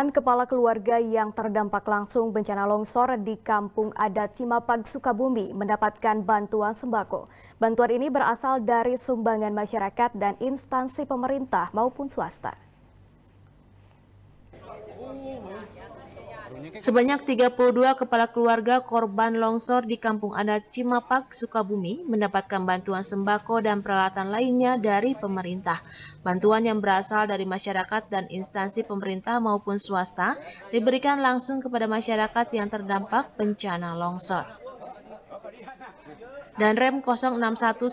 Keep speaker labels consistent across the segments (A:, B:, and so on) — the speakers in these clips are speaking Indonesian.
A: An kepala keluarga yang terdampak langsung bencana longsor di Kampung Adat Cimapag, Sukabumi mendapatkan bantuan sembako. Bantuan ini berasal dari sumbangan masyarakat dan instansi pemerintah maupun swasta.
B: Gitu. Sebanyak 32 kepala keluarga korban longsor di Kampung Adat Cimapak, Sukabumi mendapatkan bantuan sembako dan peralatan lainnya dari pemerintah. Bantuan yang berasal dari masyarakat dan instansi pemerintah maupun swasta diberikan langsung kepada masyarakat yang terdampak bencana longsor dan Rem 061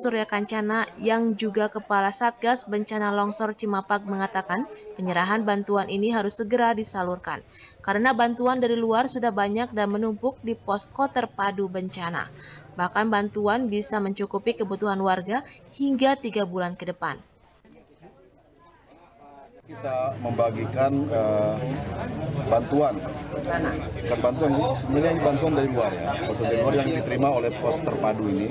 B: Surya Kancana yang juga Kepala Satgas Bencana Longsor Cimapak mengatakan penyerahan bantuan ini harus segera disalurkan karena bantuan dari luar sudah banyak dan menumpuk di posko terpadu bencana. Bahkan bantuan bisa mencukupi kebutuhan warga hingga tiga bulan ke depan.
C: Kita membagikan uh, bantuan, bukan bantuan, sebenarnya bantuan dari luar ya, bantuan dari luar yang diterima oleh pos terpadu ini,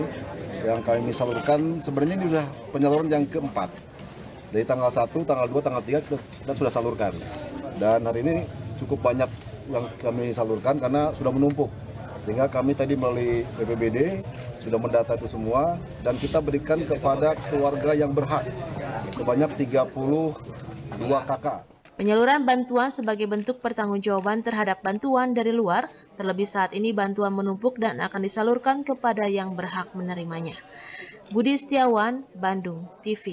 C: yang kami salurkan sebenarnya ini sudah penyaluran yang keempat. Dari tanggal 1, tanggal 2, tanggal 3 kita, kita sudah salurkan. Dan hari ini cukup banyak yang kami salurkan karena sudah menumpuk. Sehingga kami tadi melalui BPBD sudah mendata itu semua dan kita berikan kepada keluarga yang berhak sebanyak 30 dua kakak.
B: Penyaluran bantuan sebagai bentuk pertanggungjawaban terhadap bantuan dari luar, terlebih saat ini bantuan menumpuk dan akan disalurkan kepada yang berhak menerimanya. Budi Setiawan, Bandung TV.